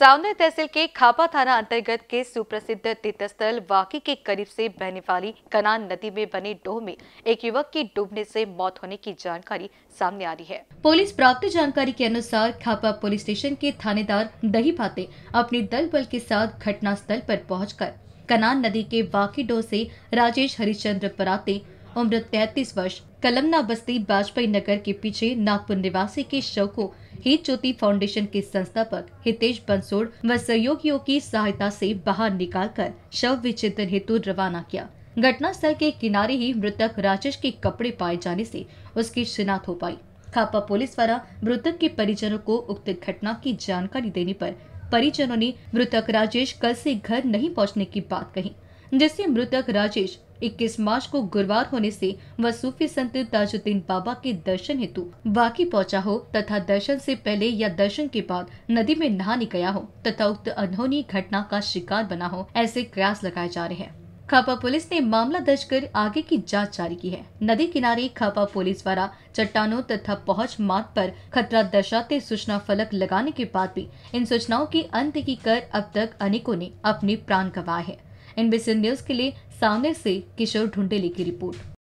सावने तहसील के खापा थाना अंतर्गत के सुप्रसिद्ध तीर्थस्थल वाकी के करीब से बहने वाली कनान नदी में बने डोह में एक युवक की डूबने से मौत होने की जानकारी सामने आ रही है पुलिस प्राप्त जानकारी के अनुसार खापा पुलिस स्टेशन के थानेदार दही भाते अपने दल बल के साथ घटना स्थल आरोप पहुँच कनान नदी के वाकी डोह ऐसी राजेश हरिश्चंद्र पराते उम्र 33 वर्ष कलमना बस्ती वाजपेयी नगर के पीछे नागपुर निवासी के शव को हित ज्योति फाउंडेशन के संस्थापक हितेश बंसोड़ व सहयोगियों की सहायता से बाहर निकालकर शव विच्छेदन हेतु रवाना किया घटना स्थल के किनारे ही मृतक राजेश के कपड़े पाए जाने से उसकी शिनाख्त हो पाई खापा पुलिस द्वारा मृतक के परिजनों को उक्त घटना की जानकारी देने पर परिजनों ने मृतक राजेश कल से घर नहीं पहुंचने की बात कही जिससे मृतक राजेश 21 मार्च को गुरुवार होने से वह सूफी संत ताजुद्दीन बाबा के दर्शन हेतु बाकी पहुंचा हो तथा दर्शन से पहले या दर्शन के बाद नदी में नहाने गया हो तथा उक्त अनहोनी घटना का शिकार बना हो ऐसे प्रयास लगाए जा रहे हैं खापा पुलिस ने मामला दर्ज कर आगे की जांच जारी की है नदी किनारे खापा पुलिस द्वारा चट्टानों तथा पहुंच मार्ग पर खतरा दर्शाते सूचना फलक लगाने के बाद भी इन सूचनाओं की कर अब तक अनेकों ने अपने प्राण गवाए हैं एनबीसी न्यूज के लिए सामने से किशोर ढुंडेली की रिपोर्ट